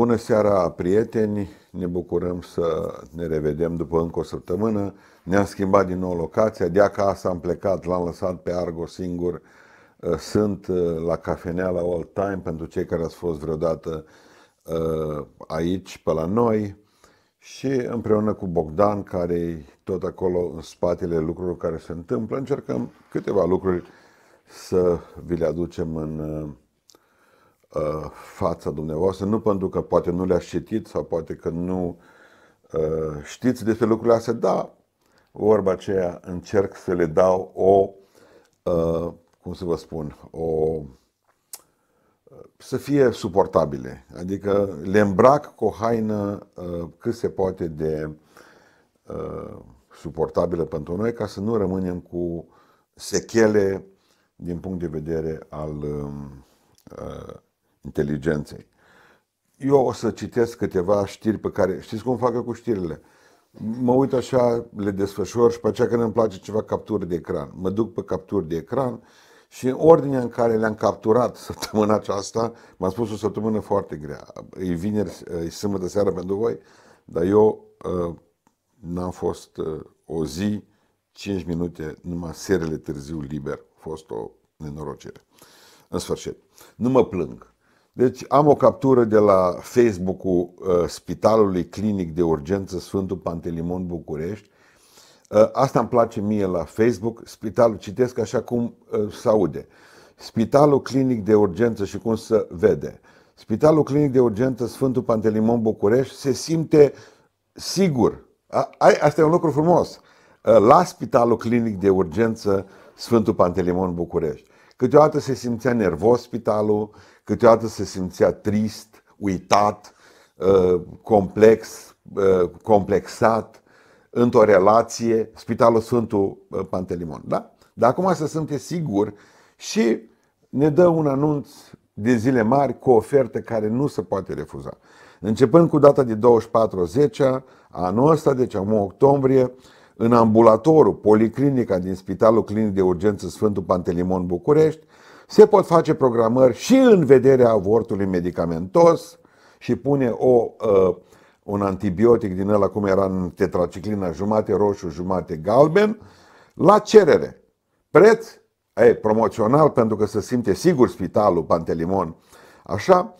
Bună seara, prieteni! Ne bucurăm să ne revedem după încă o săptămână. Ne-am schimbat din nou locația. De acasă am plecat, l-am lăsat pe Argo singur. Uh, sunt uh, la cafenea la All Time pentru cei care ați fost vreodată uh, aici, pe la noi. Și împreună cu Bogdan, care e tot acolo în spatele lucrurilor care se întâmplă, încercăm câteva lucruri să vi le aducem în Uh, fața dumneavoastră, nu pentru că poate nu le-ați citit sau poate că nu uh, știți despre lucrurile astea, dar vorba aceea încerc să le dau o, uh, cum să vă spun, o, să fie suportabile. Adică le îmbrac cu o haină uh, cât se poate de uh, suportabilă pentru noi ca să nu rămânem cu sechele din punct de vedere al um, uh, inteligenței. Eu o să citesc câteva știri pe care, știți cum facă cu știrile? Mă uit așa, le desfășor și pe aceea când îmi place ceva capturi de ecran. Mă duc pe capturi de ecran și în ordinea în care le-am capturat săptămâna aceasta, m a spus o săptămână foarte grea. E vineri, e sâmbătă seara pentru voi, dar eu uh, n-am fost uh, o zi, 5 minute, numai serele târziu liber. A fost o nenorocire. În sfârșit, nu mă plâng. Deci am o captură de la Facebook-ul uh, Spitalului Clinic de Urgență Sfântul Pantelimon București. Uh, asta îmi place mie la Facebook. Spitalul, citesc așa cum uh, se aude. Spitalul Clinic de Urgență și cum se vede. Spitalul Clinic de Urgență Sfântul Pantelimon București se simte sigur. asta e un lucru frumos. La Spitalul Clinic de Urgență Sfântul Pantelimon București. Câteodată se simțea nervos spitalul, câteodată se simțea trist, uitat, uh, complex, uh, complexat, într-o relație, Spitalul Sfântul uh, Pantelimon. Da? Dar acum să simte sigur și ne dă un anunț de zile mari cu o ofertă care nu se poate refuza. Începând cu data de 24-10 anul ăsta, deci am octombrie, în ambulatorul Policlinica din Spitalul Clinic de Urgență Sfântul Pantelimon București, se pot face programări și în vederea avortului medicamentos și pune o, uh, un antibiotic din ăla cum era în tetraciclina, jumate roșu, jumate galben, la cerere. Preț e, promoțional pentru că se simte sigur spitalul Pantelimon, așa,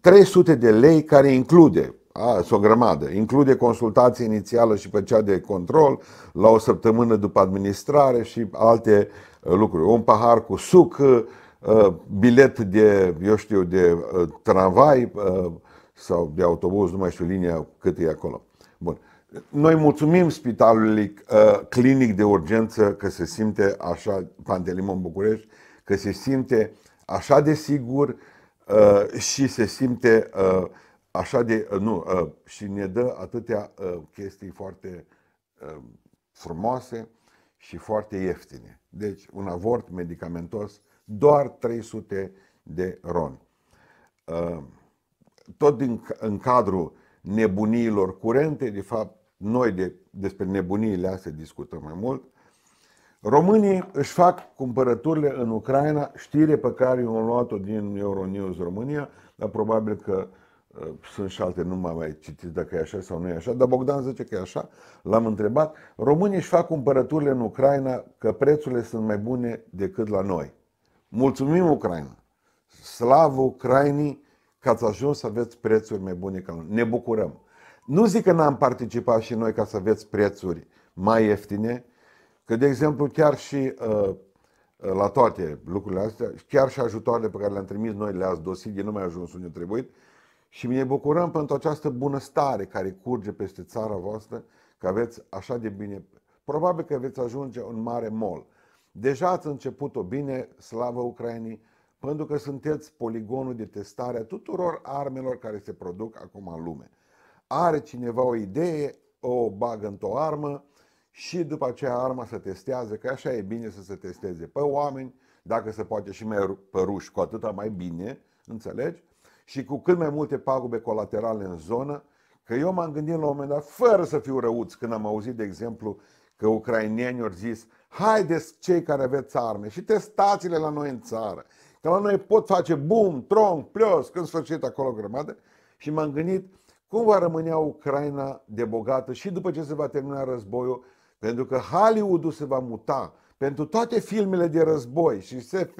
300 de lei care include a, o grămadă. Include consultație inițială și pe cea de control, la o săptămână după administrare și alte uh, lucruri. Un pahar cu suc, uh, Uh, bilet de, eu știu, de uh, tramvai uh, sau de autobuz, nu mai știu linia cât e acolo. Bun. Noi mulțumim Spitalului Clinic de Urgență că se simte așa, Pantelimon București, că se simte așa de sigur și se simte așa de, nu, și ne dă atâtea chestii foarte frumoase și foarte ieftine. Deci un avort medicamentos doar 300 de ron. Uh, tot din, în cadrul nebuniilor curente, de fapt, noi de, despre nebuniile astea discutăm mai mult, Românii își fac cumpărăturile în Ucraina, știre pe care eu am luat-o din Euronews România, dar probabil că uh, sunt și alte, nu mai am mai citit dacă e așa sau nu e așa, dar Bogdan zice că e așa, l-am întrebat. Românii își fac cumpărăturile în Ucraina că prețurile sunt mai bune decât la noi. Mulțumim Ucraina! Slavă Ucrainii că ați ajuns să aveți prețuri mai bune ca noi. Ne bucurăm! Nu zic că n-am participat și noi ca să aveți prețuri mai ieftine, că, de exemplu, chiar și uh, la toate lucrurile astea, chiar și ajutoarele pe care le-am trimis noi, le-ați dosit, nu mai ajuns unde trebuie. Și ne bucurăm pentru această bunăstare care curge peste țara voastră, că aveți așa de bine. Probabil că veți ajunge un mare mol. Deja ați început-o bine, slavă Ucrainii, pentru că sunteți poligonul de testare a tuturor armelor care se produc acum în lume. Are cineva o idee, o bagă într-o armă și după aceea arma se testează, că așa e bine să se testeze pe oameni, dacă se poate și mai pe ruși, cu atâta mai bine, înțelegi? Și cu cât mai multe pagube colaterale în zonă, că eu m-am gândit la un moment dat, fără să fiu răuți, când am auzit, de exemplu, că ucrainienii au zis haideți cei care aveți arme și testați-le la noi în țară. Că la noi pot face bum, tronc, plios, când sfârșit acolo grămadă. Și m-am gândit cum va rămâne Ucraina de bogată și după ce se va termina războiul, pentru că Hollywood-ul se va muta pentru toate filmele de război și SF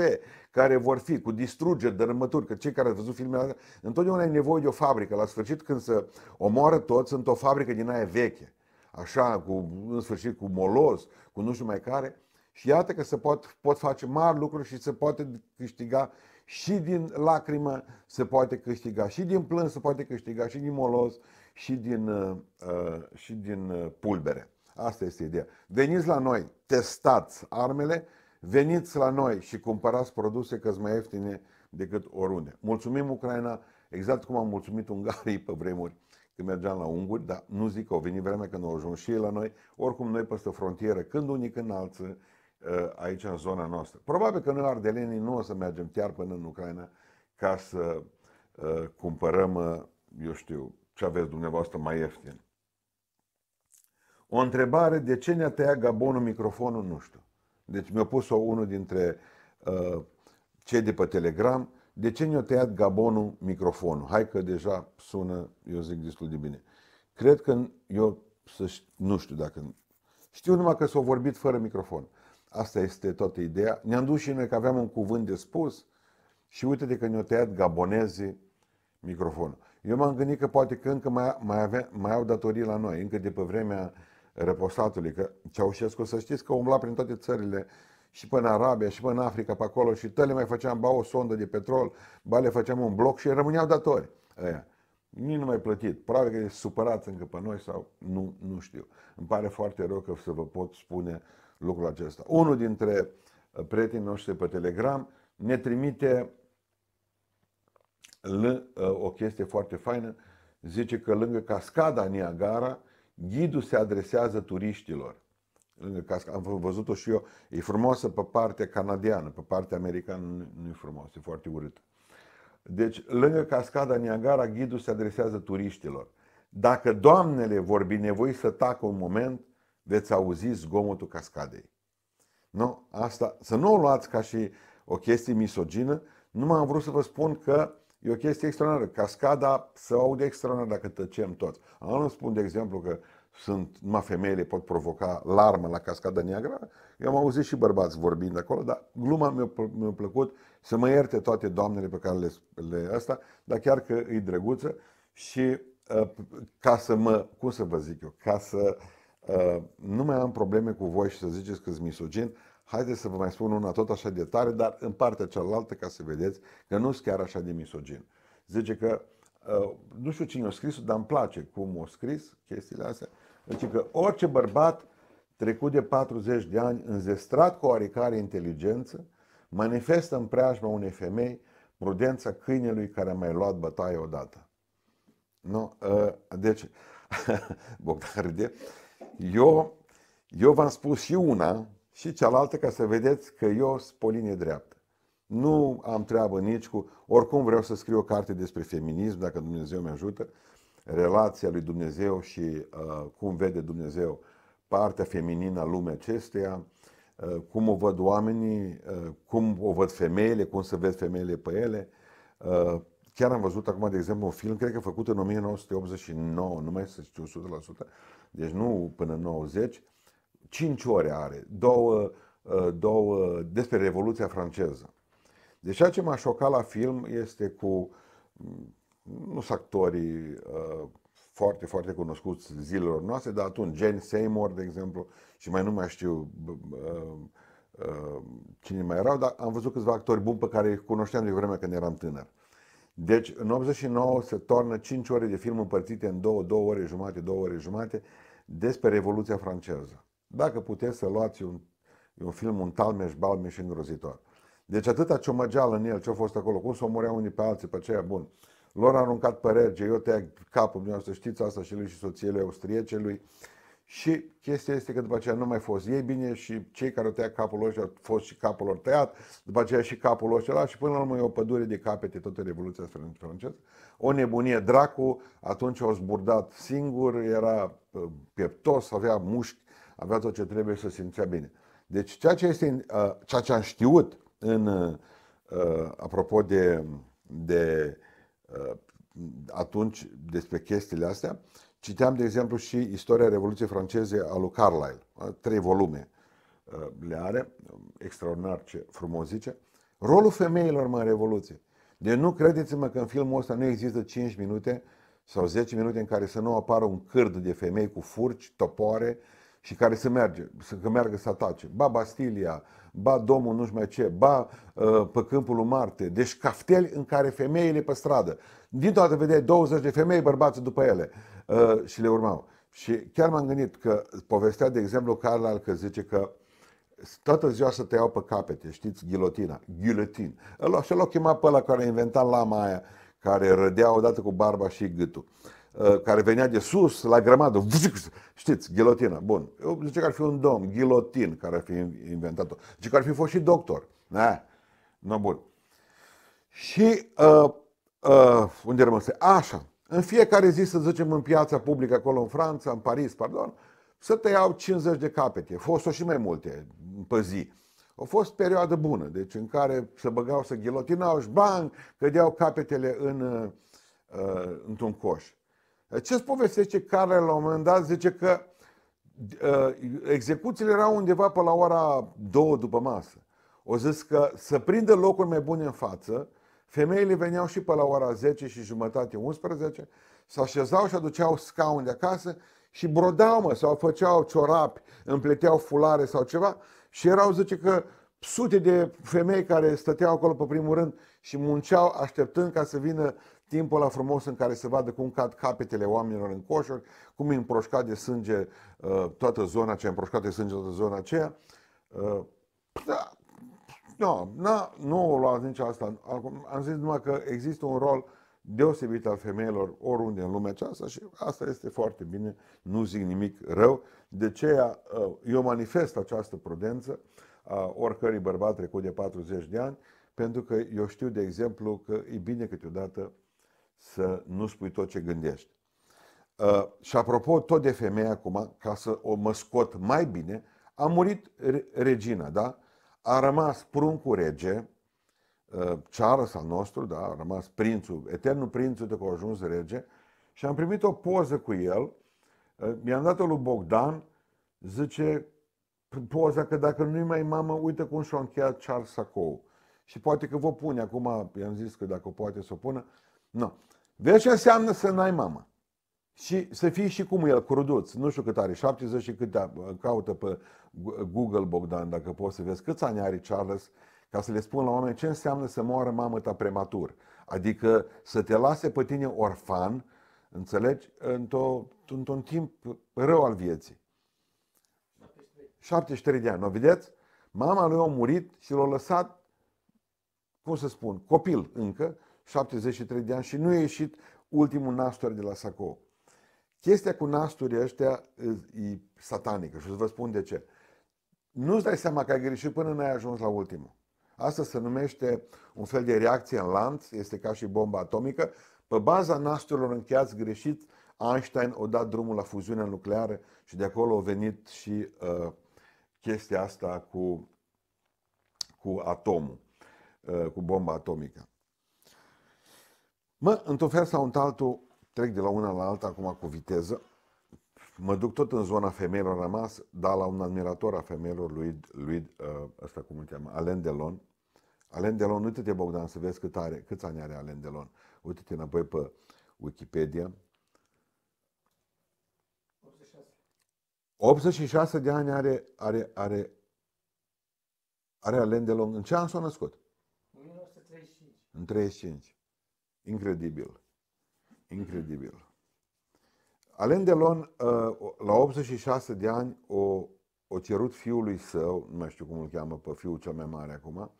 care vor fi cu distrugeri, dărâmături, că cei care au văzut filmele astea, întotdeauna e nevoie de o fabrică. La sfârșit, când se omoară toți, sunt o fabrică din aia veche așa, cu, în sfârșit cu molos, cu nu știu mai care. Și iată că se pot, pot face mari lucruri și se poate câștiga și din lacrimă, se poate câștiga și din plâns, se poate câștiga și din molos și din, uh, uh și din uh, pulbere. Asta este ideea. Veniți la noi, testați armele, veniți la noi și cumpărați produse că mai ieftine decât oriunde. Mulțumim Ucraina, exact cum am mulțumit Ungarii pe vremuri când mergeam la unguri, dar nu zic că au venit vremea când au ajuns și ei la noi, oricum noi peste frontieră, când unii, când alții, ă, aici în zona noastră. Probabil că noi ardelenii nu o să mergem chiar până în Ucraina ca să uh, cumpărăm, ă, eu știu, ce aveți dumneavoastră mai ieftin. O întrebare, de ce ne-a tăiat Gabonul microfonul, nu știu. Deci mi-a pus-o unul dintre uh, cei de pe Telegram, de ce ne-a tăiat Gabonul microfonul? Hai că deja sună, eu zic, destul de bine. Cred că eu să știu, nu știu dacă... Știu numai că s-a vorbit fără microfon. Asta este toată ideea. Ne-am dus și noi că aveam un cuvânt de spus și uite de că ne-au tăiat gabonezii microfonul. Eu m-am gândit că poate că încă mai, mai, avea, mai au datorii la noi, încă de pe vremea reposatului, că Ceaușescu, să știți că umbla prin toate țările uh, și până în Arabia și până în Africa, pe acolo și le mai făceam ba o sondă de petrol, ba le făceam un bloc și rămâneau datori Aia, Nici nu mai plătit. Probabil că e supărat încă pe noi sau nu, nu știu. Îmi pare foarte rău că să vă pot spune lucrul acesta. Unul dintre uh, prietenii noștri pe Telegram ne trimite uh, o chestie foarte faină. Zice că lângă cascada Niagara, ghidul se adresează turiștilor lângă cască. Am văzut-o și eu. E frumoasă pe partea canadiană, pe partea americană nu e frumoasă, e foarte urât. Deci, lângă cascada Niagara, ghidul se adresează turiștilor. Dacă doamnele vor binevoi să tacă un moment, veți auzi zgomotul cascadei. Nu? Asta, să nu o luați ca și o chestie misogină, Nu am vrut să vă spun că e o chestie extraordinară. Cascada se aude extraordinar dacă tăcem toți. Am nu spun, de exemplu, că uh, sunt numai femeile pot provoca larmă la Cascada Neagră. Eu am auzit și bărbați vorbind acolo, dar gluma mi-a, mi plăcut să mă ierte toate doamnele pe care le, le asta, dar chiar că i-îi drăguță și ă, ca să mă, cum să vă zic eu, ca să ă, nu mai am probleme cu voi și să ziceți că sunt misogin, haideți să vă mai spun una tot așa de tare, dar în partea cealaltă ca să vedeți că nu sunt chiar așa de misogin. Zice că, ă, nu știu cine a scris dar îmi place cum a scris chestiile astea, deci că orice bărbat trecut de 40 de ani, înzestrat cu oarecare inteligență, manifestă în preajma unei femei prudența câinelui care a mai luat bătaie odată. Nu? Ă, deci, Bogdan râde, eu, eu v-am spus și una și cealaltă ca să vedeți că eu sunt pe linie dreaptă. Nu am treabă nici cu... Oricum vreau să scriu o carte despre feminism, dacă Dumnezeu mi ajută, relația lui Dumnezeu și uh, cum vede Dumnezeu partea feminină a lumea acesteia, uh, cum o văd oamenii, uh, cum o văd femeile, cum se văd femeile pe ele. Uh, chiar am văzut acum, de exemplu, un film, cred că făcut în 1989, nu mai să știu 100%, deci nu până în 90, 5 ore are, două, uh, două, despre Revoluția franceză. Deci ceea ce m-a șocat la film este cu nu sunt actorii uh, foarte, foarte cunoscuți zilelor noastre, dar atunci, Jane Seymour, de exemplu, și mai nu mai știu uh, uh, cine mai erau, dar am văzut câțiva actori buni pe care îi cunoșteam de vremea când eram tânăr. Deci, în 89 se tornă 5 ore de film împărțite în 2, 2 ore jumate, 2 ore jumate, despre Revoluția franceză. Dacă puteți să luați un, un film, un talmeș, balmeș îngrozitor. Deci atâta ciomăgeală în el ce a fost acolo, cum să s-o omoreau unii pe alții, pe aceea bun. Uh, lor a aruncat păreri, eu tăia capul, meu, să știți asta și lui și soțiile austriecelui. Și chestia este că după aceea nu mai fost ei bine și cei care au tăiat capul lor și au fost și capul lor tăiat, după aceea și capul lor celălalt și până la urmă e o pădure de capete toată Revoluția franceză. O nebunie, dracu, atunci au zburdat singur, era uh, pieptos, avea mușchi, avea tot ce trebuie să simțea bine. Deci ceea ce, este, uh, ceea ce am știut în, uh, apropo de, de Uh, atunci despre chestiile astea. Citeam, de exemplu, și istoria Revoluției franceze a lui Carlyle, trei volume uh, le are, extraordinar ce frumos zice, rolul femeilor în Revoluție. de nu credeți-mă că în filmul ăsta nu există 5 minute sau 10 minute în care să nu apară un cârd de femei cu furci, topoare, uh, și care să, merge, să că meargă să atace. Ba Bastilia, ba domnul nu știu mai ce, ba uh, pe câmpul lui Marte. Deci cafteli în care femeile pe stradă. Din toată vedeai 20 de femei, bărbați după ele. Uh, și le urmau. Și chiar m-am gândit că povestea, de exemplu, Carla că zice că toată ziua să te iau pe capete, știți, ghilotina, ghilotin. Și l-a chemat pe ăla care a inventat lama aia, care rădea odată cu barba și gâtul. Uh, care venea de sus, la grămadă, știți, ghilotina, bun. Eu zice că ar fi un domn, ghilotin, care ar fi inventat-o. Zice că ar fi fost și doctor. Da, no, bun. Și uh, uh, unde rămâne? Așa, în fiecare zi, să zicem, în piața publică, acolo în Franța, în Paris, pardon, să tăiau 50 de capete, fost și mai multe pe zi. A fost perioadă bună, deci în care se băgau, să ghilotinau și bang, cădeau capetele în, uh, uh într-un coș ce îți povestește care la un moment dat? Zice că uh, execuțiile erau undeva pe la ora două după masă. O zis că să prindă locuri mai bune în față, femeile veneau și pe la ora 10 și jumătate, 11, se așezau și aduceau scaun de acasă și brodau, mă, sau făceau ciorapi, împleteau fulare sau ceva și erau, zice că, sute de femei care stăteau acolo pe primul rând și munceau așteptând ca să vină timpul la frumos în care se vadă cum cad capetele oamenilor în coșuri, cum e împroșcat de sânge uh, toată zona aceea, împroșcat de sânge toată zona aceea. Uh, da, no, na, nu o luați nici asta. Am zis numai că există un rol deosebit al femeilor oriunde în lumea aceasta și asta este foarte bine, nu zic nimic rău. De aceea uh, eu manifest această prudență a oricărui bărbat trecut de 40 de ani, pentru că eu știu, de exemplu, că e bine câteodată să nu spui tot ce gândești. Uh, și apropo, tot de femeie acum, ca să o mă scot mai bine, a murit regina, da? A rămas pruncul rege, uh, Charles al nostru, da? A rămas prințul, eternul prințul de că a ajuns rege și am primit o poză cu el, uh, mi-am dat-o lui Bogdan, zice, poza că dacă nu-i mai mamă, uite cum și-a încheiat Charles sacou. Și poate că vă pune acum, i-am zis că dacă o poate să o pună. Nu. Vezi ce înseamnă să n-ai mamă. Și să fii și cum el, curduț. Nu știu cât are, 70 și cât caută pe Google Bogdan, dacă poți să vezi câți ani are Charles, ca să le spun la oameni ce înseamnă să moară mamă ta prematur. Adică să te lase pe tine orfan, înțelegi, într-un timp rău al vieții. 73 de ani, nu vedeți? Mama lui a murit și l-a lăsat, cum să spun, copil încă, 73 de ani și nu a ieșit ultimul nastor de la sacou. Chestia cu nasturii ăștia e satanică și o să vă spun de ce. Nu-ți dai seama că ai greșit până n-ai ajuns la ultimul. Asta se numește un fel de reacție în lanț, este ca și bomba atomică. Pe baza nasturilor încheiați greșit, Einstein a dat drumul la fuziunea nucleară și de acolo a venit și uh, chestia asta cu, cu atomul, uh, cu bomba atomică. Mă, într-un fel sau într-altul, trec de la una la alta acum cu viteză. Mă duc tot în zona femeilor rămas, dar la un admirator a femeilor lui, lui uh, ăsta cum îl cheamă, Alain Delon. Alain Delon, uite-te Bogdan să vezi cât are, câți ani are Alain Delon. Uite-te înapoi pe Wikipedia, 86 de ani are, are, are, are Alain Delon. În ce an s-a născut? 1935. În 35. Incredibil. Incredibil. Alain Delon, uh, la 86 de ani, o, o cerut fiului său, nu mai știu cum îl cheamă pe fiul cel mai mare acum,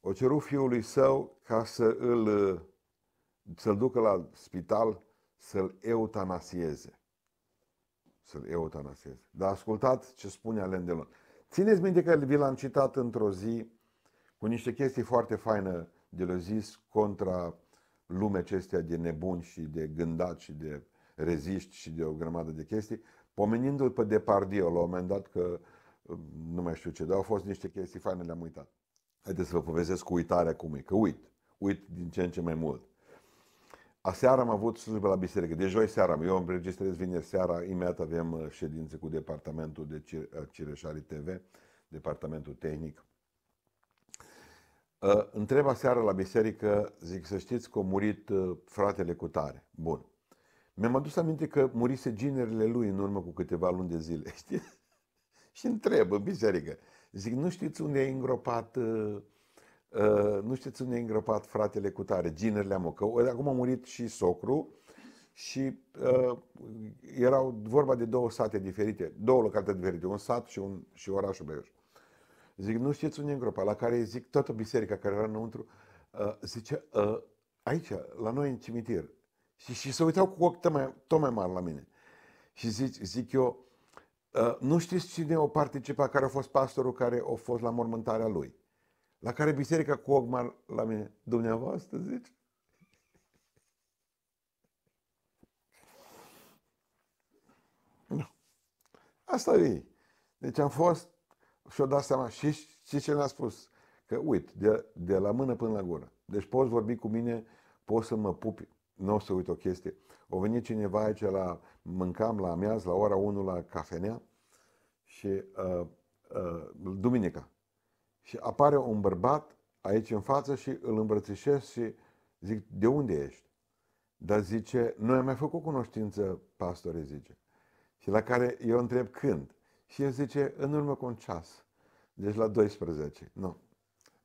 o cerut fiului său ca să îl, uh, să-l ducă la spital să-l eutanasieze să-l eutanasieze. Dar ascultați ce spune Alain Delon. Țineți minte că vi l-am citat într-o zi cu niște chestii foarte faine de le zis contra lumea acestea de nebuni și de gândat și de reziști și de o grămadă de chestii, pomenindu-l pe Depardieu la un moment dat că um, nu mai știu ce, dar au fost niște chestii faine, le-am uitat. Haideți să vă povestesc cu uitarea cum e, că uit, uit din ce în ce mai mult. Aseară am avut slujbă la biserică, de joi seara, eu îmi registrez vineri seara, imediat avem uh, ședințe cu departamentul de uh, Cireșari TV, departamentul tehnic. Uh, Întreba seara la biserică, zic să știți că a murit fratele cu tare. Bun. Mi-am adus aminte că murise ginerile lui în urmă cu câteva luni de zile, știi? și întreb în biserică. Zic, nu știți unde e îngropat uh, Uh, nu știți unde e îngropat fratele cu tare, ginerile amocău. Acum a murit și socru și uh, erau vorba de două sate diferite, două localități diferite, un sat și, un, și orașul Beiuș. Zic, nu știți unde e îngropat, la care zic toată biserica care era înăuntru, uh, zice, uh, aici, la noi în cimitir. Și, și se uitau cu ochi tot mai, tot mai mari la mine. Și zic, zic eu, uh, nu știți cine o participa, care a fost pastorul care a fost la mormântarea lui. La care biserica cu Ogmar la mine, dumneavoastră, zici? Nu. Asta e. Deci am fost și-o dat seama și, și ce ne-a spus. Că uit, de, de la mână până la gură. Deci poți vorbi cu mine, poți să mă pupi. Nu o să uit o chestie. O venit cineva aici la, mâncam la amiaz, la ora 1 la cafenea și uh, uh, duminica. Și apare un bărbat aici în față și îl îmbrățișez și zic, de unde ești? Dar zice, noi am mai făcut cunoștință, pastore, zice. Și la care eu întreb când. Și el zice, în urmă cu un ceas. Deci la 12. Nu.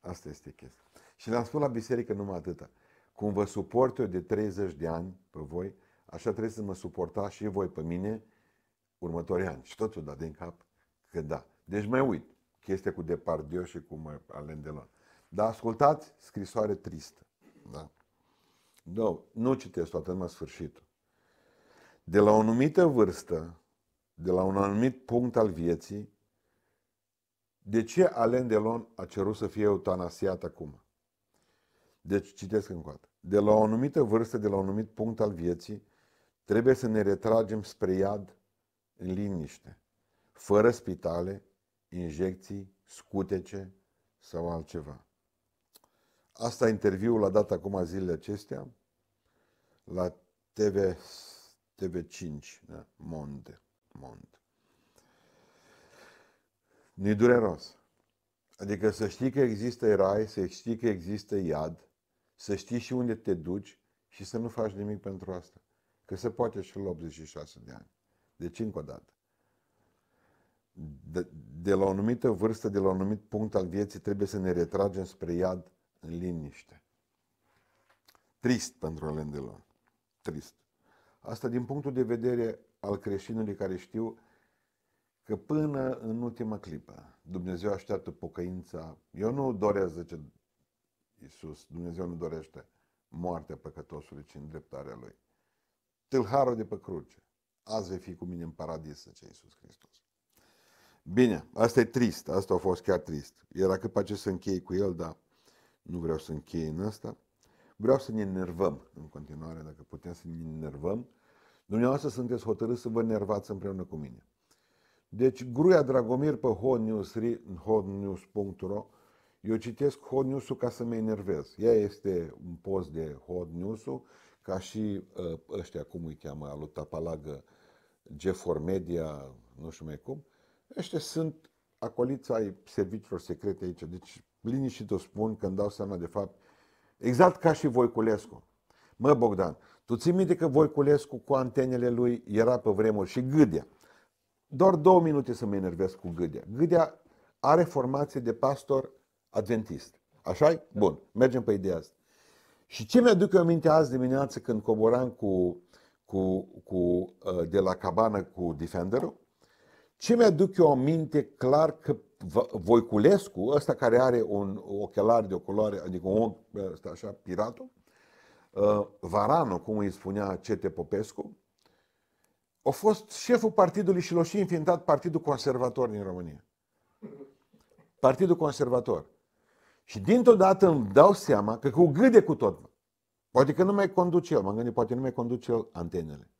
Asta este chestia. Și le-am spus la biserică numai atâta. Cum vă suport eu de 30 de ani pe voi, așa trebuie să mă suportați și voi pe mine următorii ani. Și totul da din cap că da. Deci mai uit chestia cu Depardieu și cu Alain Delon. Dar ascultați scrisoare tristă. Da? Nu, nu citesc toată, numai sfârșitul. De la o anumită vârstă, de la un anumit punct al vieții, de ce Alain Delon a cerut să fie eutanasiat acum? Deci citesc încă o dată. De la o anumită vârstă, de la un anumit punct al vieții, trebuie să ne retragem spre iad în liniște, fără spitale, injecții, scutece sau altceva. Asta interviul a dat acum zilele acestea la TV, TV5, da? Monde. Monde. Nu-i dureros. Adică să știi că există rai, să știi că există iad, să știi și unde te duci și să nu faci nimic pentru asta. Că se poate și la 86 de ani. Deci încă o dată de, de la o anumită vârstă, de la un anumit punct al vieții, trebuie să ne retragem spre iad în liniște. Trist pentru Alain Delon. Trist. Asta din punctul de vedere al creștinului care știu că până în ultima clipă Dumnezeu așteaptă pocăința. Eu nu doresc, zice Iisus, Dumnezeu nu dorește moartea păcătosului, ci îndreptarea lui. Tâlharul de pe cruce. Azi vei fi cu mine în paradis, zice Iisus Hristos. Bine, asta e trist, asta a fost chiar trist. Era cât pace să închei cu el, dar nu vreau să închei în asta. Vreau să ne enervăm în continuare, dacă putem să ne enervăm. Dumneavoastră sunteți hotărâți să vă nervați împreună cu mine. Deci, gruia Dragomir pe hotnews.ro Eu citesc hot news ca să mă enervez. Ea este un post de hot news ca și uh, ăștia, cum îi cheamă, alu Tapalagă, G4 Media, nu știu mai cum, Ăștia sunt acoliți ai serviciilor secrete aici. Deci, liniștit o spun când dau seama de fapt, exact ca și Voiculescu. Mă, Bogdan, tu ții minte că Voiculescu cu antenele lui era pe vremuri și Gâdea. Doar două minute să mă enervez cu Gâdea. Gâdea are formație de pastor adventist. așa -i? Da. Bun, mergem pe ideea asta. Și ce mi-aduc eu minte azi dimineață când coboram cu, cu, cu, uh, de la cabană cu Defenderul? Ce mi-aduc eu aminte clar că Voiculescu, ăsta care are un ochelar de o culoare, adică un ochi ăsta așa, piratul, uh, Varano, cum îi spunea Cete Popescu, a fost șeful partidului și l-a și înființat Partidul Conservator din România. Partidul Conservator. Și dintr-o dată îmi dau seama că cu gâde cu tot. Poate că nu mai conduce el, mă gândesc, poate nu mai conduce el antenele.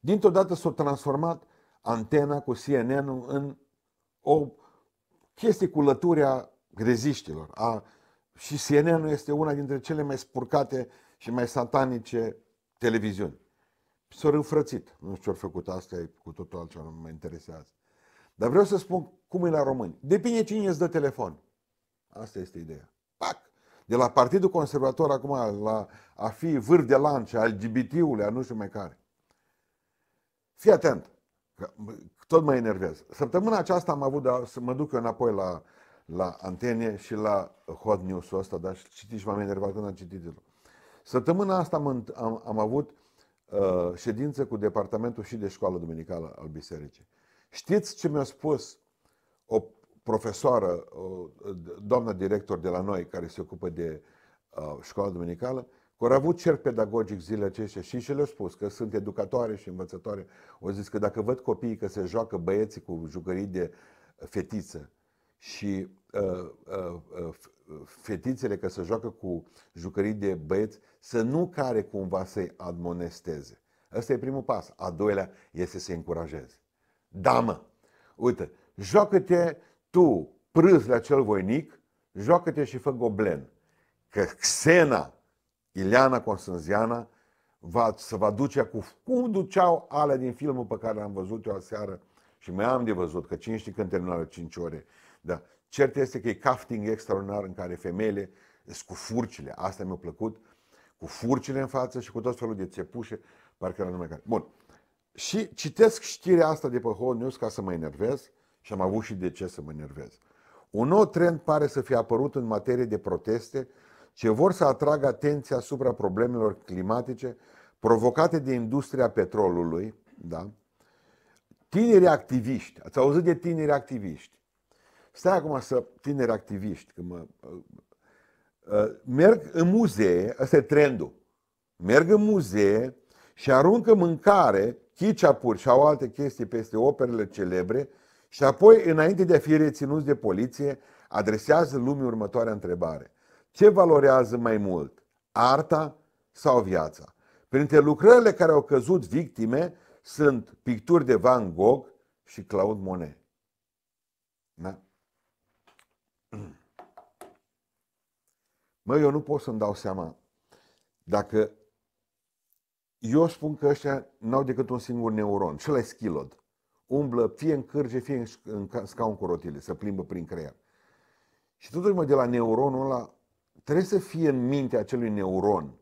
Dintr-o dată s-a transformat antena cu CNN în o chestie cu lăturea greziștilor. A, și CNN este una dintre cele mai spurcate și mai satanice televiziuni. S-au înfrățit. Nu știu ce au făcut, asta e cu totul altceva, nu mă interesează. Dar vreau să spun cum e la români. Depinde cine îți dă telefon. Asta este ideea. Pac! De la Partidul Conservator acum la a fi vârf de lance al LGBT-ului, a nu știu mai care. Fii atent tot mă enervez. Săptămâna aceasta am avut de să mă duc eu înapoi la, la antene și la hot news-ul ăsta, dar citiți și m-am enervat când am citit el. Săptămâna asta am, am, am avut uh, ședință cu departamentul și de școală duminicală al bisericii. Știți ce mi-a spus o profesoară, o doamnă director de la noi care se ocupă de uh, școala duminicală? Că au avut cerc pedagogic zile acestea și și le-au spus că sunt educatoare și învățătoare. Au zis că dacă văd copiii că se joacă băieții cu jucării de uh, fetiță și uh, uh, uh, fetițele că se joacă cu jucării de băieți, să nu care cumva să-i admonesteze. Ăsta e primul pas. A doilea este să-i încurajezi. Da, mă! Uite, joacă-te tu prâz la cel voinic, joacă-te și fă goblen. Că Xena, Ileana Constanziana va, să vă duce cu cum duceau alea din filmul pe care l-am văzut eu aseară și mai am de văzut, că cine știe când terminară 5 ore. Dar cert este că e cafting extraordinar în care femeile sunt cu furcile, asta mi-a plăcut, cu furcile în față și cu tot felul de țepușe, parcă era numai care. Bun. Și citesc știrea asta de pe Hot News ca să mă enervez și am avut și de ce să mă enervez. Un nou trend pare să fie apărut în materie de proteste ce vor să atragă atenția asupra problemelor climatice provocate de industria petrolului, da? Tineri activiști, ați auzit de tineri activiști. Stai acum să tineri activiști, că mă, uh, uh, merg în muzee, ăsta e trendul. Merg în muzee și aruncă mâncare, chiciapuri și au alte chestii peste operele celebre și apoi, înainte de a fi reținuți de poliție, adresează lumii următoarea întrebare. Ce valorează mai mult? Arta sau viața? Printre lucrările care au căzut victime sunt picturi de Van Gogh și Claude Monet. Da? Mă, eu nu pot să-mi dau seama dacă eu spun că ăștia n-au decât un singur neuron, cel e schilod. Umblă fie în cârge, fie în scaun cu rotile, să plimbă prin creier. Și totuși, mă, de la neuronul ăla trebuie să fie în mintea acelui neuron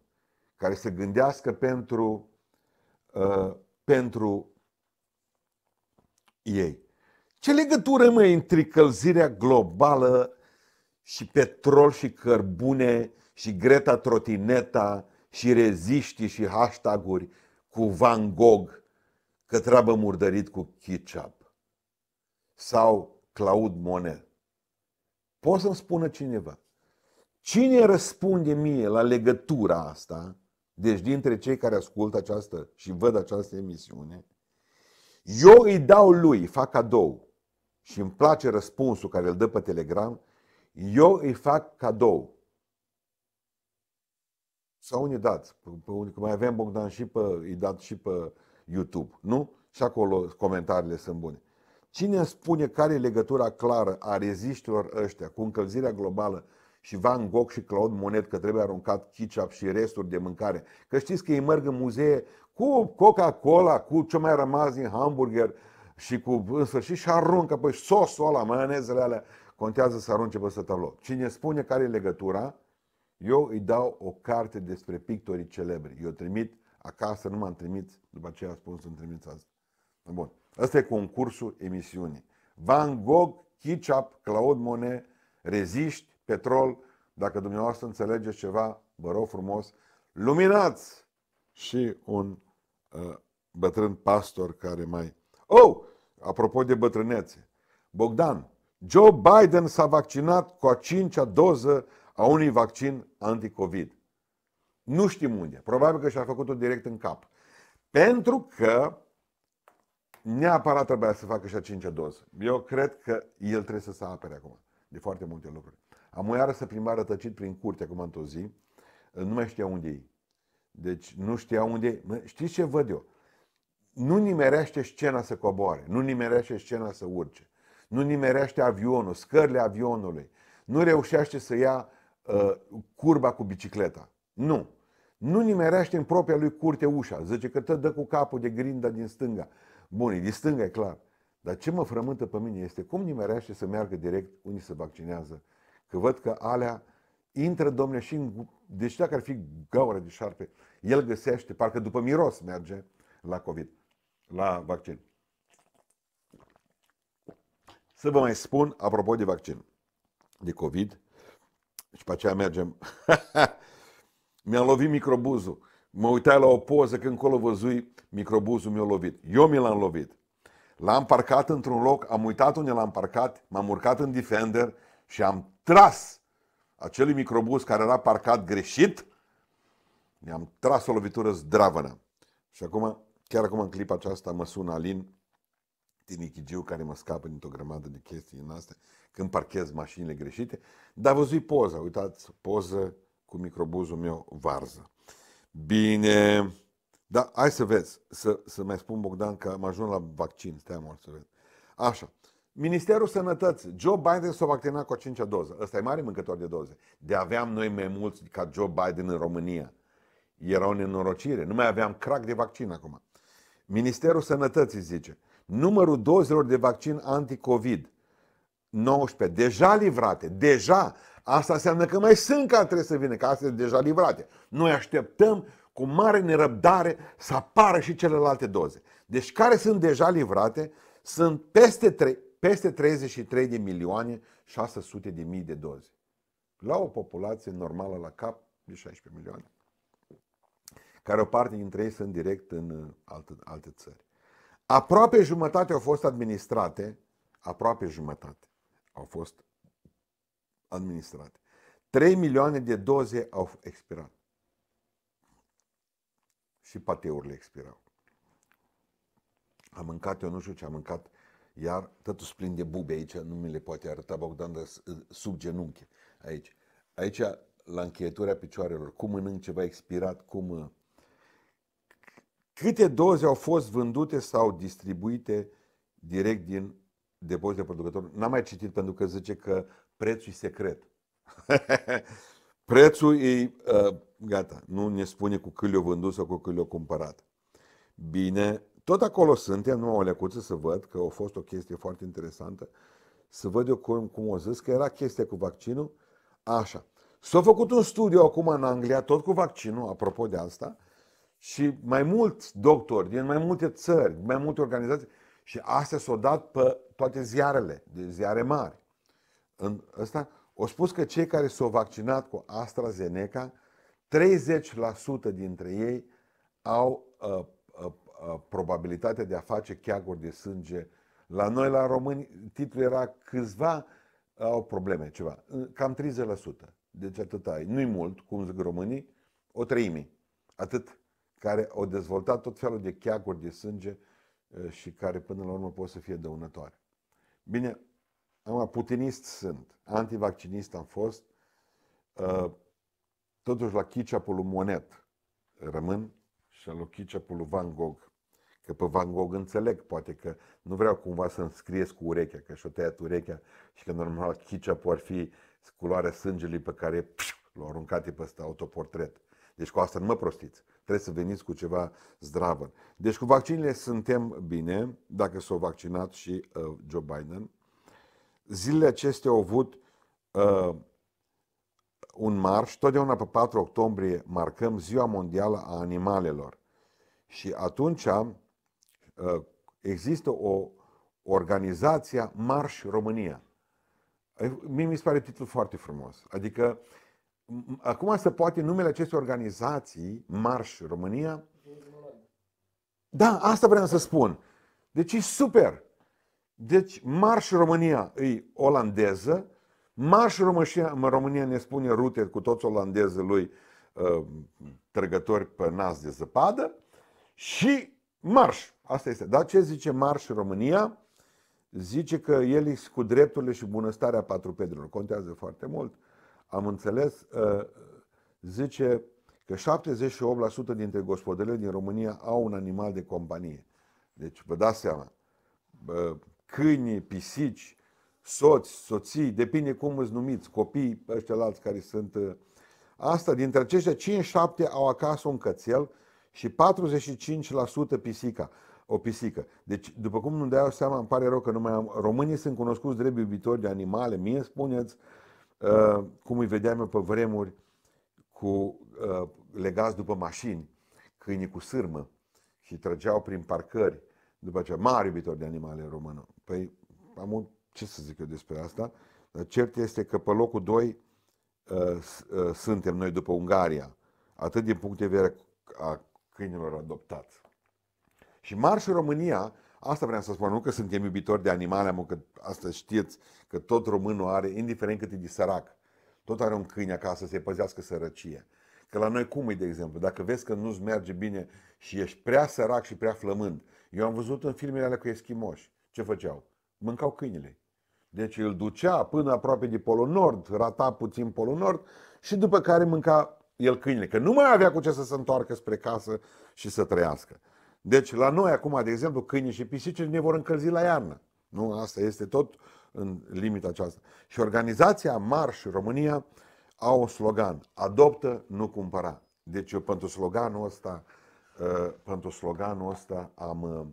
care să gândească pentru, uh, pentru ei. Ce legătură mai între călzirea globală și petrol și cărbune și Greta Trotineta și reziștii și hashtaguri cu Van Gogh că treabă murdărit cu ketchup sau Claude Monet? Poți să-mi spună cineva. Cine răspunde mie la legătura asta, deci dintre cei care ascultă această și văd această emisiune, eu îi dau lui, fac cadou și îmi place răspunsul care îl dă pe Telegram, eu îi fac cadou. Sau unii dați, că mai avem Bogdan și pe, îi dat și pe YouTube, nu? Și acolo comentariile sunt bune. Cine spune care e legătura clară a reziștilor ăștia cu încălzirea globală și Van Gogh și Claude Monet că trebuie aruncat ketchup și resturi de mâncare. Că știți că ei merg în muzee cu Coca-Cola, cu ce mai rămas din hamburger și cu în sfârșit și aruncă, păi sosul ăla, maionezele alea, contează să arunce pe sătălot. Cine spune care e legătura, eu îi dau o carte despre pictorii celebri. Eu trimit acasă, nu m-am trimit, după ce a spus să-mi trimit asta. Bun. Asta e concursul emisiunii. Van Gogh, Ketchup, Claude Monet, Reziști, petrol, dacă dumneavoastră înțelegeți ceva, vă rog frumos, luminați! Și un uh, bătrân pastor care mai... Oh! Apropo de bătrânețe, Bogdan, Joe Biden s-a vaccinat cu a cincea doză a unui vaccin anticovid. Nu știm unde. Probabil că și-a făcut-o direct în cap. Pentru că neapărat trebuia să facă și a cincea doză. Eu cred că el trebuie să se apere acum de foarte multe lucruri. Am o să primar rătăcit prin curte acum într-o zi, nu mai știa unde e. Deci nu știa unde e. Mă, știți ce văd eu? Nu nimerește scena să coboare, nu nimerește scena să urce, nu nimerește avionul, scările avionului, nu reușește să ia uh, curba cu bicicleta. Nu. Nu nimerește în propria lui curte ușa. Zice că te dă cu capul de grinda din stânga. Bun, e din stânga, e clar. Dar ce mă frământă pe mine este cum nimerește să meargă direct unii se vaccinează Că văd că alea intră, domne, și în... Deci dacă ar fi gaură de șarpe, el găsește, parcă după miros merge la COVID, la vaccin. Să vă mai spun, apropo de vaccin, de COVID, și pe aceea mergem. mi-a lovit microbuzul. Mă uitai la o poză când încolo văzui microbuzul mi-a lovit. Eu mi l-am lovit. L-am parcat într-un loc, am uitat unde l-am parcat, m-am urcat în Defender și am tras acelui microbus care era parcat greșit, mi am tras o lovitură zdravănă. Și acum, chiar acum în clipa aceasta, mă sună Alin Ichigiu, care mă scapă dintr-o grămadă de chestii în astea, când parchez mașinile greșite. Dar văzui poza, uitați, poză cu microbuzul meu varză. Bine, da, hai să vezi, să, să mai spun Bogdan că am ajuns la vaccin, stai mult să vezi. Așa, Ministerul Sănătății. Joe Biden s-a vaccinat cu a cincea doză. Ăsta e mare mâncător de doze. De aveam noi mai mulți ca Joe Biden în România. Era o nenorocire. Nu mai aveam crac de vaccin acum. Ministerul Sănătății zice, numărul dozelor de vaccin anticovid 19, deja livrate, deja, asta înseamnă că mai sunt care trebuie să vină, că astea sunt deja livrate. Noi așteptăm cu mare nerăbdare să apară și celelalte doze. Deci care sunt deja livrate sunt peste 3, peste 33 de milioane 600 de mii de doze. La o populație normală la cap de 16 milioane, care o parte dintre ei sunt direct în uh, alte, alte țări. Aproape jumătate au fost administrate, aproape jumătate au fost administrate. 3 milioane de doze au expirat. Și pateurile expirau. Am mâncat, eu nu știu ce am mâncat, iar tătul plin de bube aici, nu mi le poate arăta Bogdan, dar sub genunchi aici. Aici, la încheietura picioarelor, cum mănânc ceva expirat, cum... Uh, câte doze au fost vândute sau distribuite direct din de producător? N-am mai citit pentru că zice că prețul e secret. prețul e, uh, gata, nu ne spune cu cât le-o vândut sau cu cât le-o cumpărat. Bine, tot acolo suntem, nu o lecuță, să văd că a fost o chestie foarte interesantă, să văd eu cum, cum o zis, că era chestia cu vaccinul, așa. S-a făcut un studiu acum în Anglia, tot cu vaccinul, apropo de asta, și mai mulți doctori din mai multe țări, mai multe organizații, și astea s-au dat pe toate ziarele, de ziare mari. În ăsta, au spus că cei care s-au vaccinat cu AstraZeneca, 30% dintre ei au uh, Uh, probabilitatea de a face cheaguri de sânge. La noi, la români, titlul era câțiva uh, au probleme, ceva, uh, cam 30%. Deci atât ai. Nu-i mult, cum zic românii, o treime. Atât care au dezvoltat tot felul de cheaguri de sânge și care până la urmă pot să fie dăunătoare. Bine, am putinist sunt, antivaccinist am fost, totuși la chicea lui Monet rămân și la chicea lui Van Gogh Că pe Van Gogh înțeleg, poate că nu vreau cumva să-mi scriesc cu urechea, că și-o tăiat urechea și că normal ketchup ar fi culoarea sângelui pe care l-au aruncat pe ăsta autoportret. Deci cu asta nu mă prostiți. Trebuie să veniți cu ceva zdravă. Deci cu vaccinile suntem bine, dacă s-au vaccinat și uh, Joe Biden. Zilele acestea au avut uh, un marș, totdeauna pe 4 octombrie marcăm Ziua Mondială a Animalelor. Și atunci Uh, există o organizație Marș România. Mie mi se pare titlul foarte frumos. Adică, acum se poate numele acestei organizații, Marș România. Da, asta vreau să spun. Deci e super. Deci Marș România e olandeză, Marș România, România ne spune rute cu toți olandeze lui uh, trăgători pe nas de zăpadă și marș. Asta este. Dar ce zice Marș România? Zice că el cu drepturile și bunăstarea patru pedrilor. Contează foarte mult. Am înțeles. Uh, zice că 78% dintre gospodările din România au un animal de companie. Deci vă dați seama. Câini, pisici, soți, soții, depinde cum îți numiți, copii, ăștia alți care sunt. Uh. Asta, dintre aceștia, 5-7 au acasă un cățel și 45% pisica o pisică. Deci, după cum nu dau seama, îmi pare rău că nu mai am... Românii sunt cunoscuți drept iubitori de animale. Mie spuneți uh, cum îi vedeam eu pe vremuri cu uh, legați după mașini, câinii cu sârmă și trăgeau prin parcări după ce mari iubitori de animale română. Păi, am un, ce să zic eu despre asta, dar cert este că pe locul 2 uh, uh, suntem noi după Ungaria, atât din punct de vedere a câinilor adoptați. Și Marșul România, asta vreau să spun, nu că suntem iubitori de animale, mă, că asta știți, că tot românul are, indiferent cât e de sărac, tot are un câine acasă să se păzească sărăcie. Că la noi cum e, de exemplu, dacă vezi că nu-ți merge bine și ești prea sărac și prea flămând, eu am văzut în filmele alea cu eschimoși, ce făceau? Mâncau câinele. Deci îl ducea până aproape de Polul Nord, rata puțin Polul Nord și după care mânca el câinele, că nu mai avea cu ce să se întoarcă spre casă și să trăiască. Deci la noi acum, de exemplu, câinii și pisicile ne vor încălzi la iarnă. Nu, asta este tot în limita aceasta. Și organizația Marș România au un slogan, adoptă, nu cumpăra. Deci eu pentru sloganul ăsta, uh, pentru sloganul ăsta am, uh,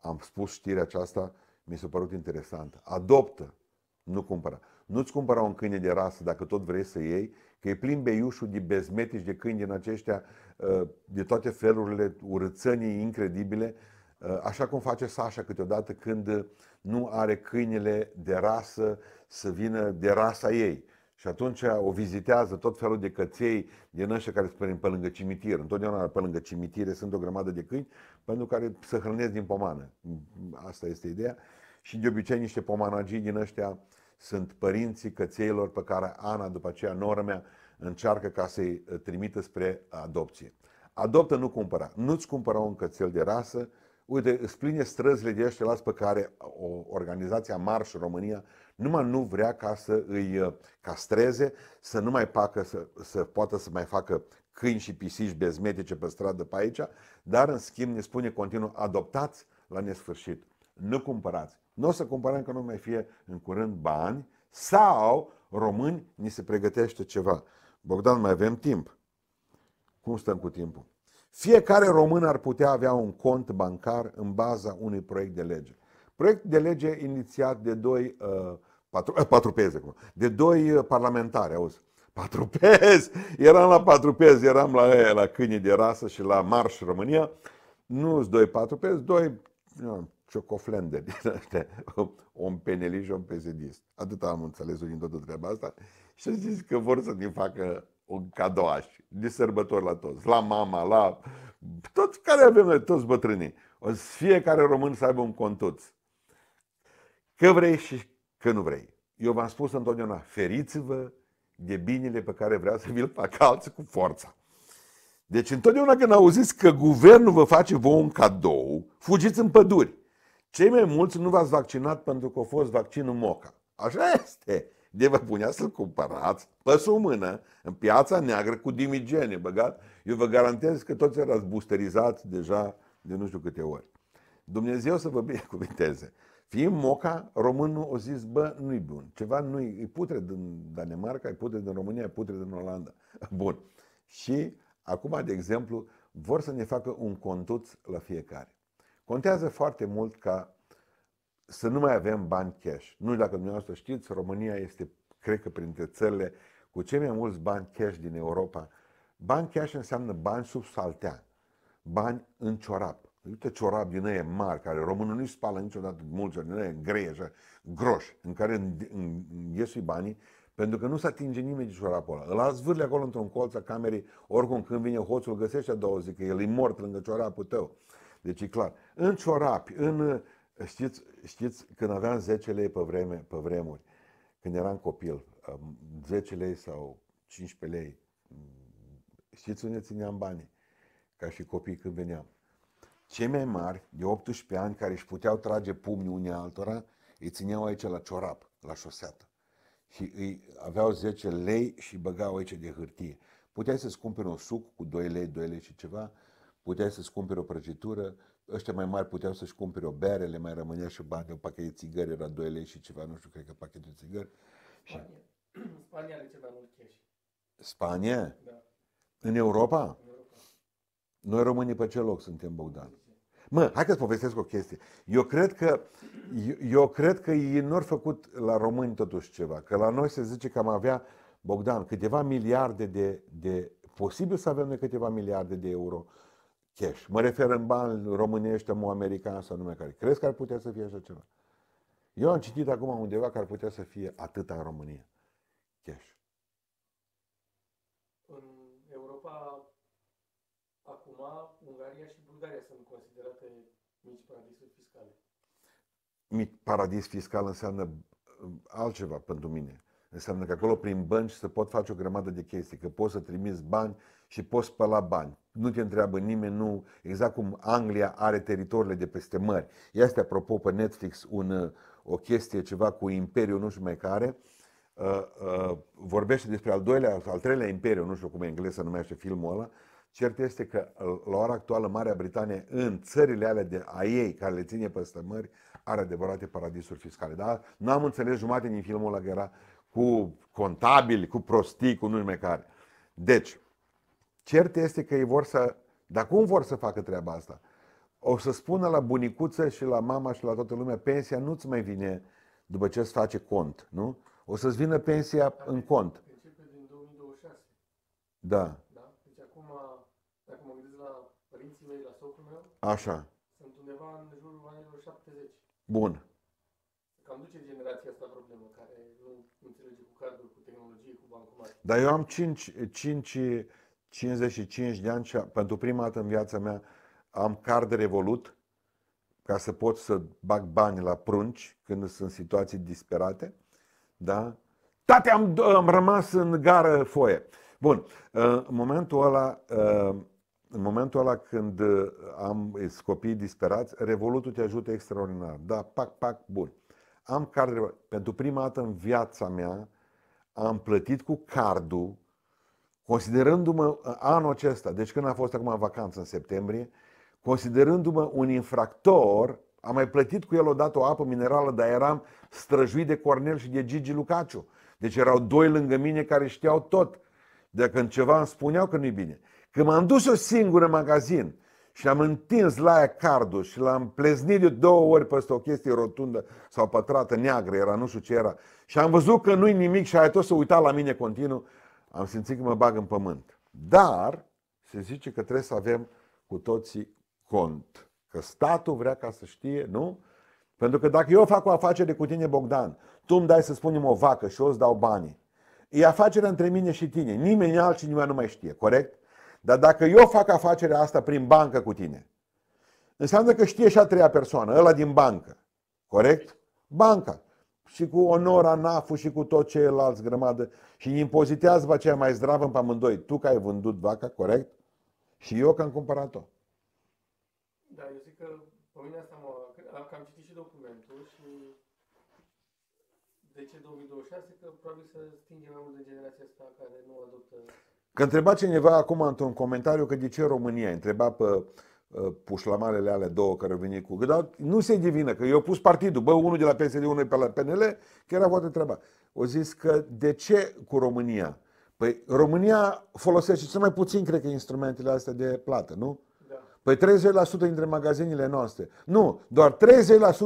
am spus știrea aceasta, mi s-a părut interesantă. Adoptă, nu cumpăra. Nu-ți cumpăra un câine de rasă dacă tot vrei să iei, Că e plin beiușul de bezmetici, de câini din aceștia, uh, de toate felurile, urățănii incredibile, uh, așa cum face Sasha câteodată când nu are câinile de rasă să vină de rasa ei. Și atunci o vizitează tot felul de căței din ăștia care sunt pe lângă cimitir. Întotdeauna pe lângă cimitire sunt o grămadă de câini pentru care să hrănesc din pomană. Asta este ideea. Și de obicei niște pomanagii din ăștia uh, sunt părinții cățeilor pe care Ana, după aceea Normea, încearcă ca să-i uh, trimită spre adopție. Adoptă, nu cumpăra. Nu-ți cumpăra un cățel de rasă. Uite, îți pline străzile de ăștia las pe care o organizația Marș România numai nu vrea ca să îi uh, castreze, să nu mai pacă, să, să poată să mai facă câini și pisici bezmetice pe stradă pe aici, dar în schimb ne spune continuu, adoptați la nesfârșit, nu cumpărați, nu o să cumpărăm că nu mai fie în curând bani sau români ni se pregătește ceva. Bogdan, mai avem timp. Cum stăm cu timpul? Fiecare român ar putea avea un cont bancar în baza unui proiect de lege. Proiect de lege inițiat de doi uh, patru, uh, patru acum, de doi uh, parlamentari, auzi. Patru pezi! Eram la patru pezi, eram la, la câinii de rasă și la Marș România. Nu-s doi patru pezi, doi ciocoflende din ăștia, un penelist și un pesedist. Atât am înțeles din toată treaba asta și a zis că vor să ne facă un cadouaș, de sărbători la toți, la mama, la toți care avem noi, toți bătrânii. O să fiecare român să aibă un contuț. Că vrei și că nu vrei. Eu v-am spus întotdeauna, feriți-vă de binele pe care vrea să vi-l facă alții cu forța. Deci întotdeauna când auziți că guvernul vă face vouă un cadou, fugiți în păduri. Cei mai mulți nu v-ați vaccinat pentru că a fost vaccinul Moca. Așa este. De vă punea să-l cumpărați pe în mână, în piața neagră, cu dimigene băgat. Eu vă garantez că toți erați boosterizați deja de nu știu câte ori. Dumnezeu să vă binecuvinteze. Fiind moca, românul o zis, bă, nu-i bun. Ceva nu-i, e putre din Danemarca, e putre din România, e putre din Olanda. Bun. Și acum, de exemplu, vor să ne facă un contuț la fiecare. Contează foarte mult ca să nu mai avem bani cash. Nu știu dacă dumneavoastră știți, România este, cred că, printre țările cu cei mai mulți bani cash din Europa. Bani cash înseamnă bani sub saltea, bani în ciorap. Uite ciorap din ei mari, care românul nu-i spală niciodată mulți din ei grei, așa, groși, în care iesui banii, pentru că nu se atinge nimeni de ciorapul ăla. Îl zvârle acolo într-un colț a camerei, oricum când vine hoțul, găsește a două zi că el e mort lângă ciorapul tău. Deci e clar. În ciorapi, în, știți, știți, când aveam 10 lei pe, vreme, pe vremuri, când eram copil, 10 lei sau 15 lei, știți unde țineam banii? Ca și copii când veneam. Cei mai mari, de 18 ani, care își puteau trage pumnii unii altora, îi țineau aici la ciorap, la șoseată. Și îi aveau 10 lei și băgau aici de hârtie. Puteai să-ți cumperi un suc cu 2 lei, 2 lei și ceva, puteai să-ți cumperi o prăjitură, ăștia mai mari puteau să-și cumpere o bere, le mai rămânea și bani, o pachet de țigări era 2 lei și ceva, nu știu, cred că pachetul de țigări. Spania. Și... Spania are ceva mult cash. Spania? Da. În Europa? În Europa. Noi românii pe ce loc suntem, Bogdan? Mă, hai că-ți povestesc o chestie. Eu cred că, eu, eu cred că ei nu au făcut la români totuși ceva. Că la noi se zice că am avea, Bogdan, câteva miliarde de, de posibil să avem noi câteva miliarde de euro cash. Mă refer în bani românești, mu american sau nume care. Crezi că ar putea să fie așa ceva? Eu am citit acum undeva că ar putea să fie atâta în România. Cash. În Europa, acum, Ungaria și Bulgaria sunt considerate mici paradisuri fiscale. Mic paradis fiscal înseamnă uh, altceva pentru mine. Înseamnă că acolo prin bănci se pot face o grămadă de chestii, că poți să trimiți bani și poți spăla bani. Nu te întreabă nimeni, nu, exact cum Anglia are teritoriile de peste mări. Este apropo pe Netflix un, o chestie, ceva cu imperiu nu știu mai care, uh, uh, vorbește despre al doilea, al treilea imperiu, nu știu cum e engleză numește filmul ăla, Cert este că uh, la ora actuală Marea Britanie în țările alea de a ei care le ține peste mări are adevărate paradisuri fiscale. Dar n-am înțeles jumate din filmul ăla că era cu contabili, cu prostii, cu nu mai care. Deci, Cert este că ei vor să... Dar cum vor să facă treaba asta? O să spună la bunicuță și la mama și la toată lumea, pensia nu-ți mai vine după ce îți face cont, nu? O să-ți vină pensia Dar în cont. Începe din 2026. Da. da? Deci acum, dacă mă gândesc la părinții mei, la socul meu, Așa. sunt undeva în jurul anilor 70. Bun. Cam duce generația asta problemă, care nu înțelege cu cardul, cu tehnologie, cu bancomat. Dar eu am 5, 5 55 de ani și pentru prima dată în viața mea am card revolut ca să pot să bag bani la prunci când sunt situații disperate. Da? Tate, am, am rămas în gară foie. Bun, uh, în momentul ăla, uh, în momentul ăla când uh, am copii disperați, Revolutul te ajută extraordinar. Da, pac, pac, bun. Am card Pentru prima dată în viața mea am plătit cu cardul Considerându-mă uh, anul acesta, deci când a fost acum în vacanță în septembrie, considerându-mă un infractor, am mai plătit cu el odată o apă minerală, dar eram străjuit de Cornel și de Gigi Lucaciu. Deci erau doi lângă mine care știau tot. De când ceva îmi spuneau că nu-i bine. Când m-am dus o singură în magazin și am întins la aia cardul și l-am pleznit de două ori peste o chestie rotundă sau pătrată, neagră, era nu știu ce era, și am văzut că nu-i nimic și aia tot să uita la mine continuu, am simțit că mă bag în pământ. Dar se zice că trebuie să avem cu toții cont. Că statul vrea ca să știe, nu? Pentru că dacă eu fac o afacere cu tine, Bogdan, tu îmi dai să spunem o vacă și eu îți dau banii. E afacerea între mine și tine. Nimeni altcineva nu mai știe, corect? Dar dacă eu fac afacerea asta prin bancă cu tine, înseamnă că știe și a treia persoană, ăla din bancă. Corect? Banca. Și cu Onora, NAFU și cu tot ceilalți grămadă și impozitează pe aceea mai zdravă în amândoi. Tu că ai vândut vaca, corect, și eu că am cumpărat-o. Da, eu zic că pe mine asta mă... Că am citit și documentul și de ce 2026, că probabil să stinge mai mult de generația asta care nu adoptă... Că întreba cineva acum într-un comentariu că de ce România, întreba pe Uh, pușlamarele ale două care au venit cu... Dar nu se divină, că eu pus partidul. Bă, unul de la PSD, unul pe la PNL, că era foarte treaba. O zis că de ce cu România? Păi România folosește cel mai puțin, cred că, instrumentele astea de plată, nu? Da. Păi 30% dintre magazinile noastre. Nu, doar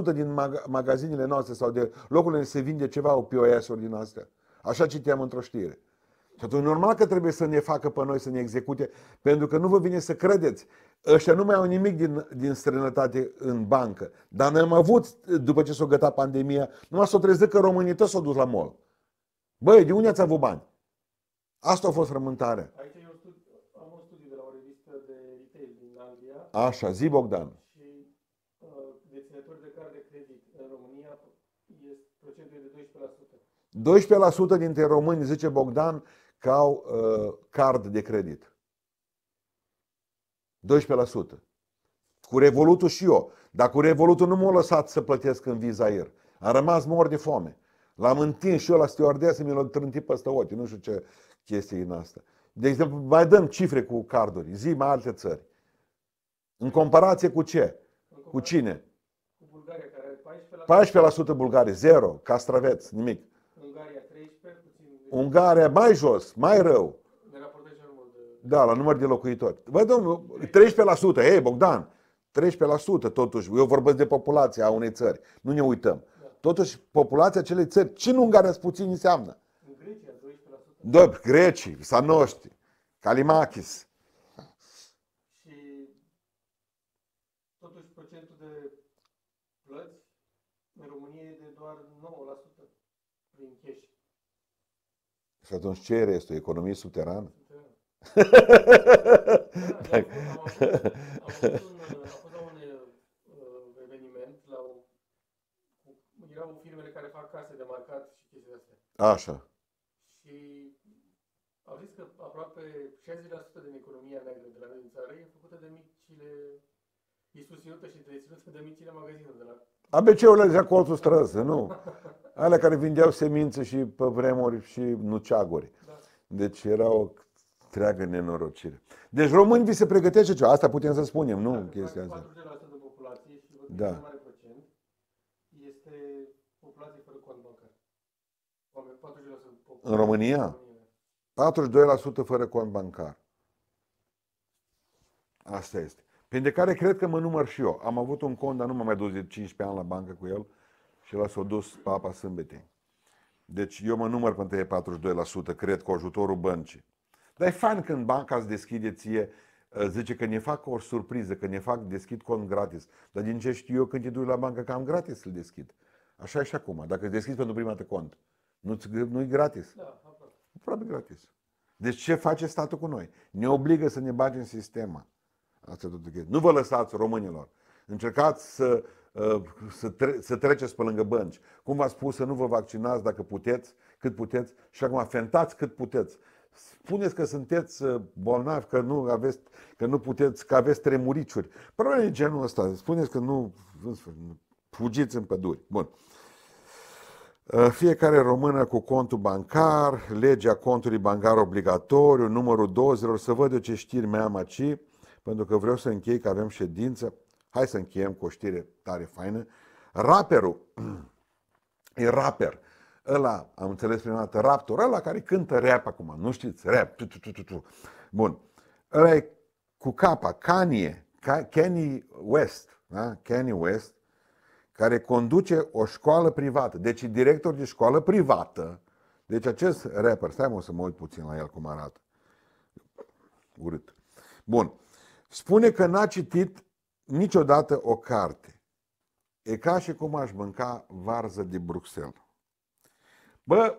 30% din mag- magazinile noastre sau de locurile unde se vinde ceva o POS-uri din astea. Așa citeam într-o știre. Și atunci normal că trebuie să ne facă pe noi să ne execute, pentru că nu vă vine să credeți Ăștia nu mai au nimic din, din străinătate în bancă. Dar noi am avut, după ce s-a gătat pandemia, numai s a trezit că românii s-au dus la mol. Băi, de unde ați avut bani? Asta a fost frământarea. Aici eu studi- am o studiu de la o revistă de retail din Anglia. Așa, zi Bogdan. Și uh, deținători de card de credit în România este procentul de 12%. 12% dintre români, zice Bogdan, că au uh, card de credit. 12%. Cu Revolutul și eu. Dar cu Revolutul nu m-au lăsat să plătesc în ir, Am rămas mor de foame. L-am întins și eu la stewardesă, mi l-a trântit peste ochi. Nu știu ce chestie în asta. De exemplu, mai dăm cifre cu carduri. Zi mai alte țări. În comparație cu ce? cu cine? Cu Bulgaria, care 14%, 14% Bulgaria, zero, castraveți, nimic. Ungaria 13, Ungaria mai jos, mai rău. Da, la număr de locuitori. Vă, domnul, 13%, hei, Bogdan, 13% totuși, eu vorbesc de populația a unei țări, nu ne uităm. Totuși, populația acelei țări, ce în Ungaria puțin înseamnă? În Grecia, 12%. Doi, da, grecii, sanoști, Kalimakis. Și totuși procentul de plăți în România e de doar 9% prin cash. Și atunci ce e restul? Economie subterană? Da. Dacă... Am am un uh, eveniment la o... Erau firmele care fac case de marcat și chestii astea. Așa. Și au zis că aproape 60% din economia neagră de la noi în țară e făcută de micile... E susținută și întreținută de micile magazinuri de la... ABC-urile cu colțul străză, nu? Alea care vindeau semințe și pe vremuri și nuceaguri. Da. Deci era o Treacă nenorocire. Deci români vi se pregătește ceva, asta putem să spunem, nu da, chestia asta. 40% populație și da. mare procent este populație fără cont bancar. În România? 42% fără cont bancar. Asta este. de care cred că mă număr și eu. Am avut un cont, dar nu m-am mai dus de 15 ani la bancă cu el și l-a s-o dus papa sâmbetei. Deci eu mă număr pentru 42%, cred, cu ajutorul băncii. Dar e fain când banca îți deschide ție, uh, zice că ne fac o surpriză, că ne fac deschid cont gratis. Dar din ce știu eu când te duci la bancă cam gratis îl deschid. Așa e și acum. Dacă îți deschizi pentru prima dată cont, nu-ți, nu gratis. Da, aproape gratis. Deci ce face statul cu noi? Ne obligă să ne bage în sistemă. Asta tot nu vă lăsați românilor. Încercați să, uh, să, tre- să treceți pe lângă bănci. Cum v-am spus, să nu vă vaccinați dacă puteți, cât puteți și acum fentați cât puteți. Spuneți că sunteți uh, bolnavi, că nu, aveți, că nu puteți, că aveți tremuriciuri. Probleme genul ăsta. Spuneți că nu, fugiți în păduri. Bun. Uh, fiecare română cu contul bancar, legea contului bancar obligatoriu, numărul dozelor, să văd eu ce știri mai am aici, pentru că vreau să închei, că avem ședință. Hai să încheiem cu o știre tare faină. Raperul, e raper, Ăla, am înțeles prima dată, raptor, ăla care cântă rap acum, nu știți, rap. Tu, tu, tu, tu. Bun. Ăla e cu capa, Kanye, Kanye West, da? Kanye West, care conduce o școală privată, deci e director de școală privată. Deci acest rapper, stai mă să mă uit puțin la el cum arată. Urât. Bun. Spune că n-a citit niciodată o carte. E ca și cum aș mânca varză de Bruxelles. Bă,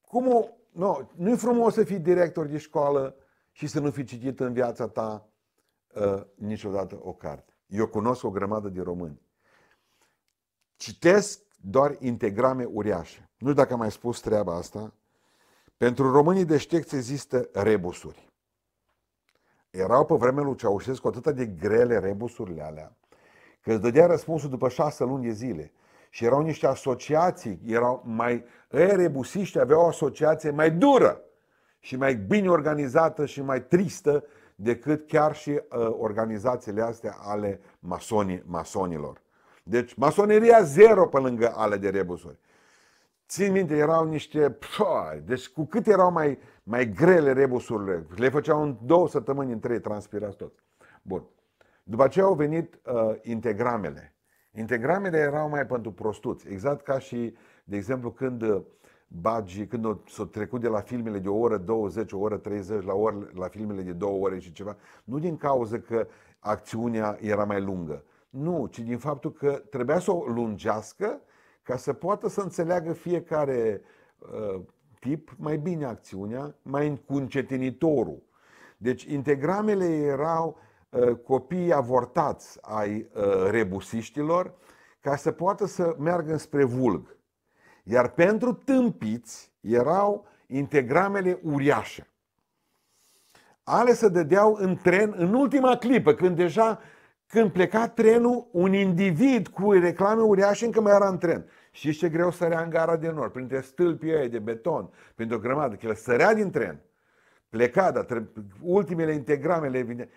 cum o... No, nu e frumos să fii director de școală și să nu fi citit în viața ta uh, niciodată o carte. Eu cunosc o grămadă de români. Citesc doar integrame uriașe. Nu știu dacă am mai spus treaba asta. Pentru românii deștepți există rebusuri. Erau pe vremea lui Ceaușescu atât de grele rebusurile alea, că îți dădea răspunsul după șase luni de zile și erau niște asociații, erau mai, ei rebusiști aveau o asociație mai dură și mai bine organizată și mai tristă decât chiar și uh, organizațiile astea ale masonii, masonilor. Deci masoneria zero pe lângă ale de rebusuri. Țin minte, erau niște... deci cu cât erau mai, mai grele rebusurile, le făceau în două săptămâni, în trei, transpirați tot. Bun. După aceea au venit uh, integramele. Integramele erau mai pentru prostuți, exact ca și, de exemplu, când uh, bagi, când s-au trecut de la filmele de o oră 20, o oră 30 la, oră, la filmele de două ore și ceva, nu din cauza că acțiunea era mai lungă, nu, ci din faptul că trebuia să o lungească ca să poată să înțeleagă fiecare uh, tip mai bine acțiunea, mai cu încetinitorul. Deci integramele erau Uh, copiii avortați ai uh, rebusiștilor ca să poată să meargă spre vulg. Iar pentru tâmpiți erau integramele uriașe. Ale se dădeau în tren în ultima clipă, când deja când pleca trenul, un individ cu reclame uriașe încă mai era în tren. Și ce greu sărea în gara de nord, printre stâlpii aia de beton, printre o grămadă, că el sărea din tren. Pleca, dar ultimele integramele,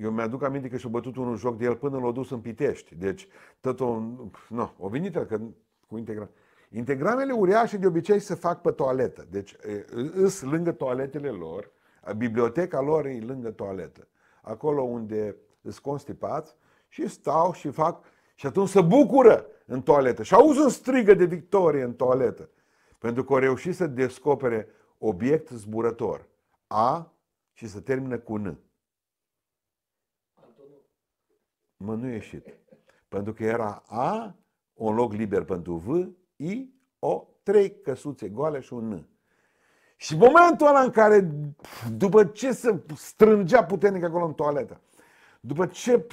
eu mi-aduc aminte că și-a bătut un joc de el până l-a dus în Pitești. Deci, tot o, no, o venit că, cu integra. Integramele uriașe de obicei se fac pe toaletă. Deci, îs lângă toaletele lor, biblioteca lor e lângă toaletă. Acolo unde îs constipați și stau și fac și atunci se bucură în toaletă și auzi un strigă de victorie în toaletă. Pentru că au reușit să descopere obiect zburător. A și să termină cu N. ieșit. Pentru că era A, un loc liber pentru V, I, O, trei căsuțe goale și un N. Și momentul ăla în care, după ce se strângea puternic acolo în toaletă, după ce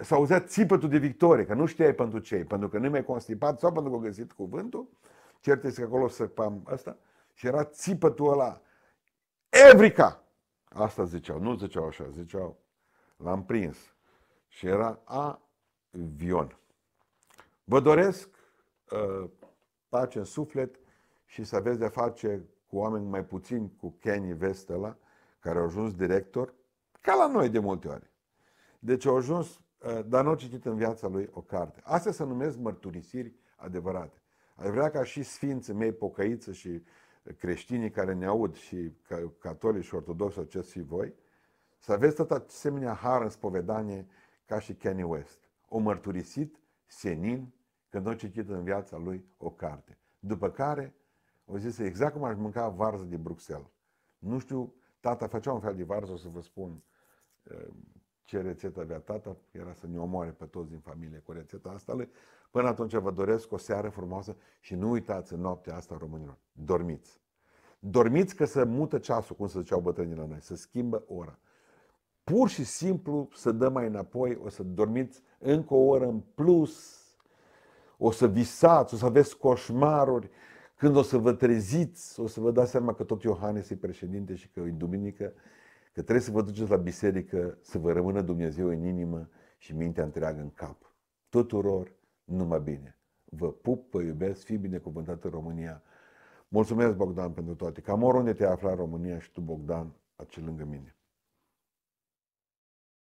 s-a auzea țipătul de victorie, că nu știai pentru ce pentru că nu mai constipat sau pentru că a găsit cuvântul, cert este că acolo săpam asta, și era țipătul ăla, Evrica! Asta ziceau, nu ziceau așa, ziceau, l-am prins și era avion. Vă doresc uh, pace în suflet și să aveți de face cu oameni mai puțin cu Kenny Vestela, care au ajuns director, ca la noi de multe ori. Deci au ajuns, uh, dar nu au citit în viața lui o carte. Astea se numesc mărturisiri adevărate. Aș vrea ca și sfinții mei pocăiță și creștinii care ne aud și catolici și ortodoxi sau ce voi, să aveți tot asemenea har în spovedanie ca și Kenny West, o mărturisit, senin, când a citit în viața lui o carte. După care, o zis exact cum aș mânca varză de Bruxelles. Nu știu, tata făcea un fel de varză, o să vă spun uh, ce rețetă avea tata, era să ne omoare pe toți din familie cu rețeta asta lui. Până atunci vă doresc o seară frumoasă și nu uitați în noaptea asta românilor, dormiți. Dormiți că să mută ceasul, cum să ziceau bătrânii la noi, să schimbă ora pur și simplu să dăm mai înapoi, o să dormiți încă o oră în plus, o să visați, o să aveți coșmaruri, când o să vă treziți, o să vă dați seama că tot Iohannes e președinte și că e duminică, că trebuie să vă duceți la biserică să vă rămână Dumnezeu în inimă și mintea întreagă în cap. Tuturor numai bine. Vă pup, vă iubesc, fi în România. Mulțumesc, Bogdan, pentru toate. Cam oriunde te afla România și tu, Bogdan, acel lângă mine.